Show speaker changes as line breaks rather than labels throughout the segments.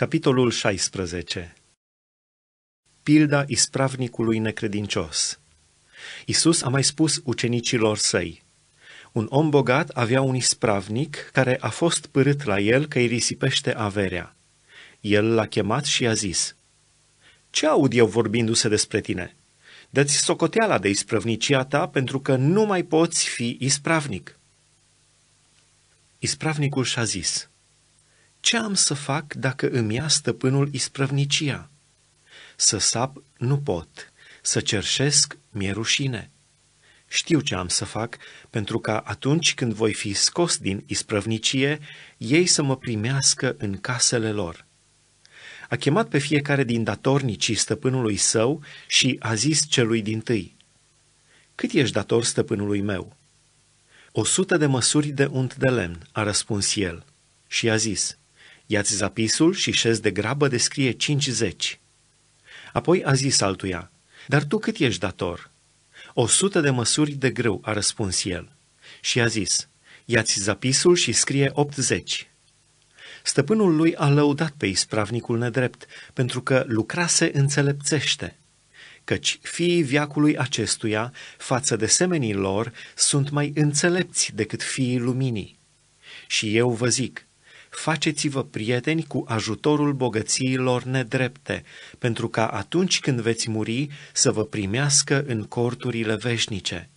Capitolul 16 Pilda ispravnicului necredincios Isus a mai spus ucenicilor săi, Un om bogat avea un ispravnic care a fost pârât la el că îi risipește averea. El l-a chemat și a zis, Ce aud eu vorbindu-se despre tine? Dă-ți socoteala de ispravnicia ta pentru că nu mai poți fi ispravnic. Ispravnicul și-a zis, ce am să fac dacă îmi ia stăpânul isprăvnicia? Să sap nu pot, să cerșesc mi-e rușine. Știu ce am să fac, pentru ca atunci când voi fi scos din isprăvnicie, ei să mă primească în casele lor. A chemat pe fiecare din datornicii stăpânului său și a zis celui din tâi, Cât ești dator stăpânului meu?" O sută de măsuri de unt de lemn, a răspuns el și a zis, Iați zapisul și șez de grabă de scrie cincizeci. Apoi a zis altuia, dar tu cât ești dator? O sută de măsuri de grâu, a răspuns el. Și a zis, iați zapisul și scrie optzeci. Stăpânul lui a lăudat pe ispravnicul nedrept, pentru că lucrase înțelepțește, căci fiii viacului acestuia, față de semenii lor, sunt mai înțelepți decât fiii luminii. Și eu vă zic, faceți-vă prieteni cu ajutorul bogățiilor nedrepte, pentru ca atunci când veți muri să vă primească în corturile veșnice.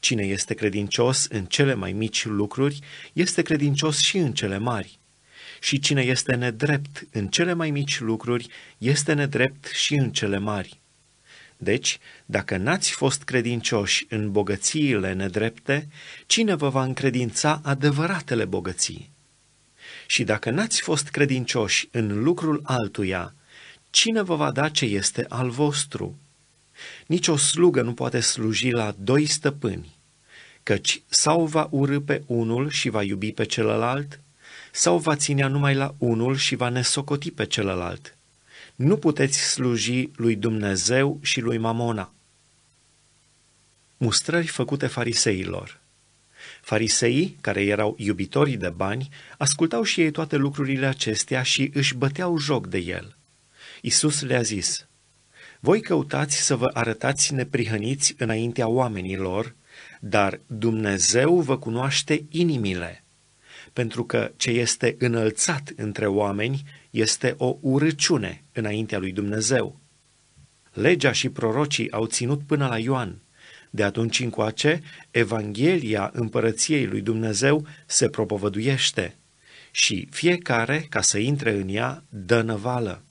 Cine este credincios în cele mai mici lucruri, este credincios și în cele mari. Și cine este nedrept în cele mai mici lucruri, este nedrept și în cele mari. Deci, dacă n-ați fost credincioși în bogățiile nedrepte, cine vă va încredința adevăratele bogății? și dacă n-ați fost credincioși în lucrul altuia, cine vă va da ce este al vostru? Nici o slugă nu poate sluji la doi stăpâni, căci sau va urâ pe unul și va iubi pe celălalt, sau va ținea numai la unul și va nesocoti pe celălalt. Nu puteți sluji lui Dumnezeu și lui Mamona. Mustrări făcute fariseilor Fariseii, care erau iubitorii de bani, ascultau și ei toate lucrurile acestea și își băteau joc de el. Isus le-a zis, Voi căutați să vă arătați neprihăniți înaintea oamenilor, dar Dumnezeu vă cunoaște inimile, pentru că ce este înălțat între oameni este o urăciune înaintea lui Dumnezeu. Legea și prorocii au ținut până la Ioan. De atunci încoace, Evanghelia împărăției lui Dumnezeu se propovăduiește și fiecare, ca să intre în ea, dă năvală.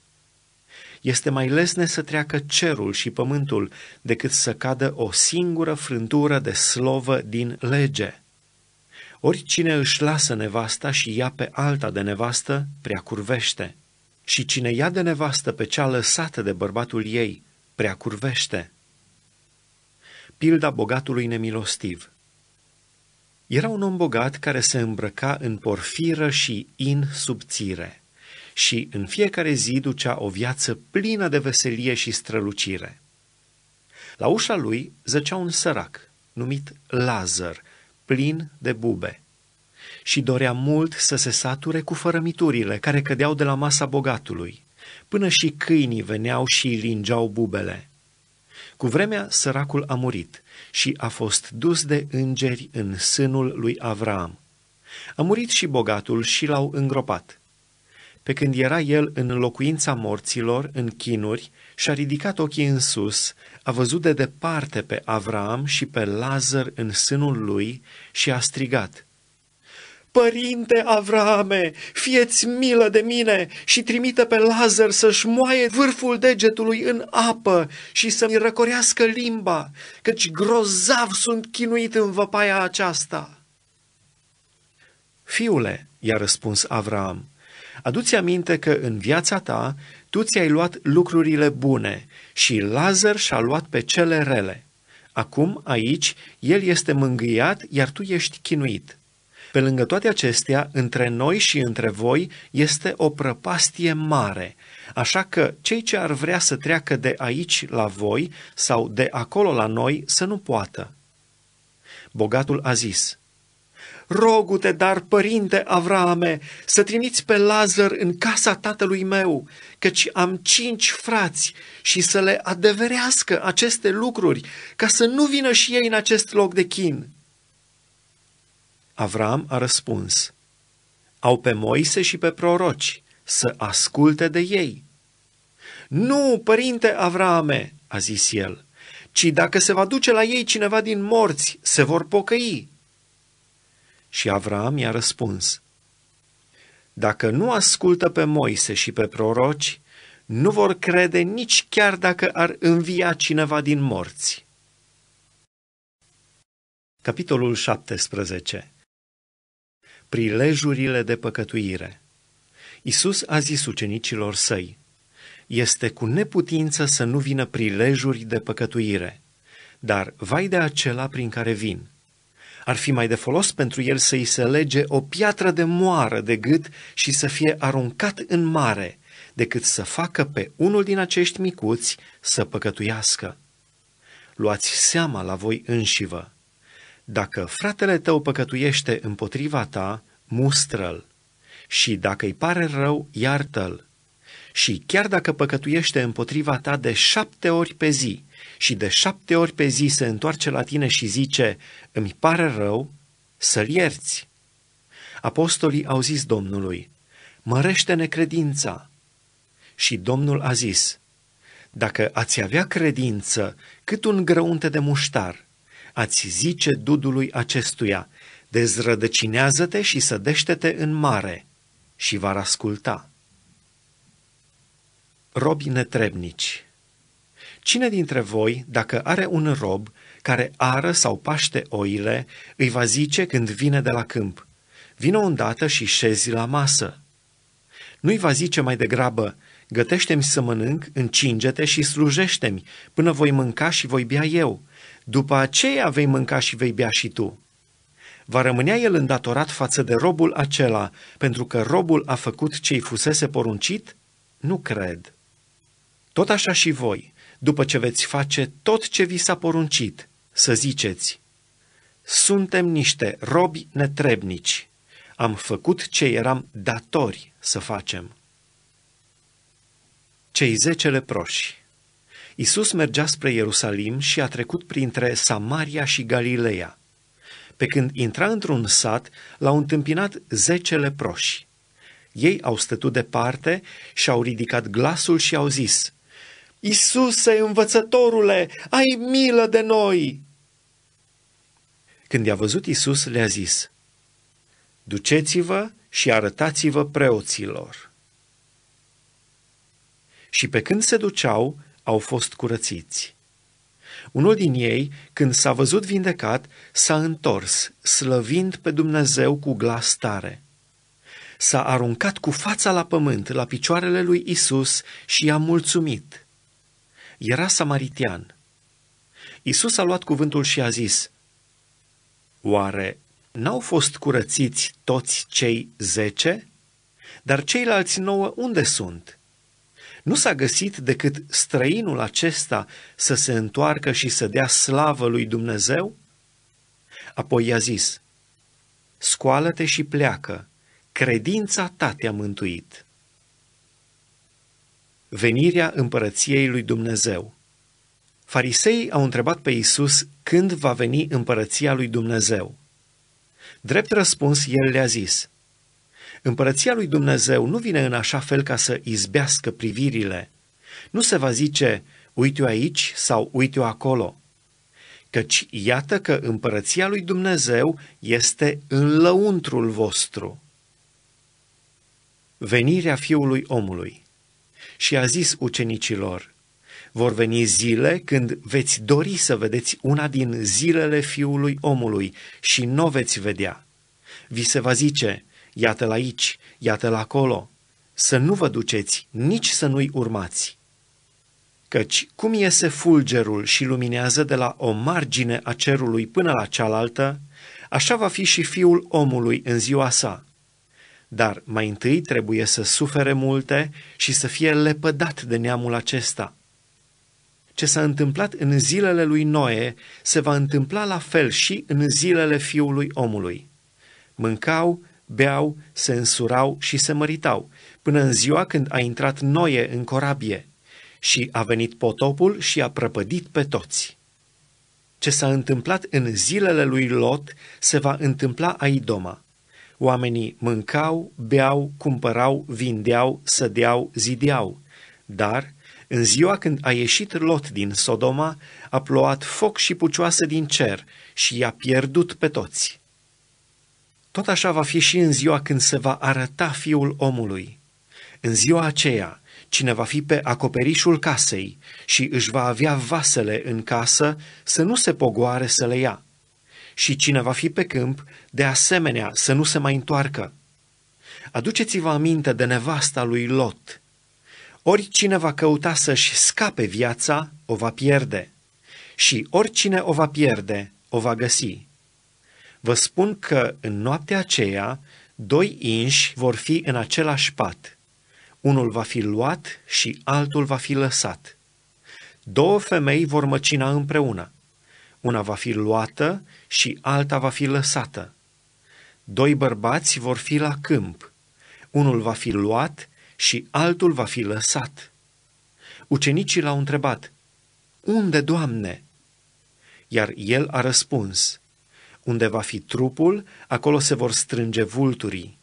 Este mai lesne să treacă cerul și pământul decât să cadă o singură frântură de slovă din lege. Oricine își lasă nevasta și ia pe alta de nevastă, prea curvește. Și cine ia de nevastă pe cea lăsată de bărbatul ei, prea curvește pilda bogatului nemilostiv. Era un om bogat care se îmbrăca în porfiră și in subțire și în fiecare zi ducea o viață plină de veselie și strălucire. La ușa lui zăcea un sărac, numit Lazar, plin de bube, și dorea mult să se sature cu fărămiturile care cădeau de la masa bogatului, până și câinii veneau și lingeau bubele. Cu vremea, săracul a murit și a fost dus de îngeri în sânul lui Avram. A murit și bogatul și l-au îngropat. Pe când era el în locuința morților, în chinuri, și-a ridicat ochii în sus, a văzut de departe pe Avram și pe Lazar în sânul lui și a strigat – Părinte Avrame, fieți milă de mine și trimite pe Lazar să-și moaie vârful degetului în apă și să-mi răcorească limba, căci grozav sunt chinuit în văpaia aceasta. Fiule, i-a răspuns Avram, adu-ți aminte că în viața ta tu ți-ai luat lucrurile bune și Lazar și-a luat pe cele rele. Acum, aici, el este mângâiat, iar tu ești chinuit. Pe lângă toate acestea, între noi și între voi este o prăpastie mare, așa că cei ce ar vrea să treacă de aici la voi sau de acolo la noi să nu poată. Bogatul a zis, Rogu-te, dar, părinte Avrame, să trimiți pe Lazar în casa tatălui meu, căci am cinci frați și să le adeverească aceste lucruri, ca să nu vină și ei în acest loc de chin.” Avram a răspuns, Au pe Moise și pe proroci să asculte de ei. Nu, părinte Avrame, a zis el, ci dacă se va duce la ei cineva din morți, se vor pocăi. Și Avram i-a răspuns, Dacă nu ascultă pe Moise și pe proroci, nu vor crede nici chiar dacă ar învia cineva din morți. Capitolul 17 prilejurile de păcătuire. Isus a zis ucenicilor săi, este cu neputință să nu vină prilejuri de păcătuire, dar vai de acela prin care vin. Ar fi mai de folos pentru el să-i se lege o piatră de moară de gât și să fie aruncat în mare, decât să facă pe unul din acești micuți să păcătuiască. Luați seama la voi înșivă dacă fratele tău păcătuiește împotriva ta, mustră-l și dacă îi pare rău, iartă-l. Și chiar dacă păcătuiește împotriva ta de șapte ori pe zi și de șapte ori pe zi se întoarce la tine și zice, îmi pare rău, să-l ierți. Apostolii au zis Domnului, mărește necredința. Și Domnul a zis, dacă ați avea credință cât un grăunte de muștar, ați zice dudului acestuia, dezrădăcinează-te și sădește-te în mare și va asculta. Robi netrebnici Cine dintre voi, dacă are un rob care ară sau paște oile, îi va zice când vine de la câmp, vină odată și șezi la masă. Nu-i va zice mai degrabă, gătește-mi să mănânc, încingete și slujește-mi, până voi mânca și voi bea eu, după aceea vei mânca și vei bea și tu. Va rămânea el îndatorat față de robul acela, pentru că robul a făcut ce-i fusese poruncit? Nu cred. Tot așa și voi, după ce veți face tot ce vi s-a poruncit, să ziceți, suntem niște robi netrebnici, am făcut ce eram datori să facem. Cei zece leproși Isus mergea spre Ierusalim și a trecut printre Samaria și Galileea. Pe când intra într-un sat, l-au întâmpinat zece leproși. Ei au stătut departe și au ridicat glasul și au zis, Isuse, învățătorule, ai milă de noi! Când i-a văzut Isus, le-a zis, Duceți-vă și arătați-vă preoților. Și pe când se duceau, au fost curățiți. Unul din ei, când s-a văzut vindecat, s-a întors, slăvind pe Dumnezeu cu glas tare. S-a aruncat cu fața la pământ, la picioarele lui Isus și i-a mulțumit. Era samaritian. Isus a luat cuvântul și a zis, Oare n-au fost curățiți toți cei zece? Dar ceilalți nouă unde sunt?" Nu s-a găsit decât străinul acesta să se întoarcă și să dea slavă lui Dumnezeu? Apoi i-a zis, scoală-te și pleacă, credința ta te-a mântuit. Venirea împărăției lui Dumnezeu Fariseii au întrebat pe Isus când va veni împărăția lui Dumnezeu. Drept răspuns, el le-a zis, Împărăția lui Dumnezeu nu vine în așa fel ca să izbească privirile. Nu se va zice, uite-o aici sau uite-o acolo. Căci iată că împărăția lui Dumnezeu este în lăuntrul vostru. Venirea fiului omului. Și a zis ucenicilor, vor veni zile când veți dori să vedeți una din zilele fiului omului și nu veți vedea. Vi se va zice, iată-l aici, iată-l acolo, să nu vă duceți, nici să nu-i urmați. Căci cum iese fulgerul și luminează de la o margine a cerului până la cealaltă, așa va fi și fiul omului în ziua sa. Dar mai întâi trebuie să sufere multe și să fie lepădat de neamul acesta. Ce s-a întâmplat în zilele lui Noe se va întâmpla la fel și în zilele fiului omului. Mâncau, beau, se însurau și se măritau, până în ziua când a intrat Noie în corabie și a venit potopul și a prăpădit pe toți. Ce s-a întâmplat în zilele lui Lot se va întâmpla aidoma. Oamenii mâncau, beau, cumpărau, vindeau, sădeau, zideau, dar în ziua când a ieșit Lot din Sodoma, a plouat foc și pucioasă din cer și i-a pierdut pe toți. Tot așa va fi și în ziua când se va arăta Fiul omului. În ziua aceea, cine va fi pe acoperișul casei și își va avea vasele în casă, să nu se pogoare să le ia. Și cine va fi pe câmp, de asemenea, să nu se mai întoarcă. Aduceți-vă aminte de nevasta lui Lot. Oricine va căuta să-și scape viața, o va pierde. Și oricine o va pierde, o va găsi. Vă spun că în noaptea aceea doi inși vor fi în același pat. Unul va fi luat și altul va fi lăsat. Două femei vor măcina împreună. Una va fi luată și alta va fi lăsată. Doi bărbați vor fi la câmp. Unul va fi luat și altul va fi lăsat. Ucenicii l-au întrebat, Unde, Doamne? Iar el a răspuns, unde va fi trupul, acolo se vor strânge vulturii.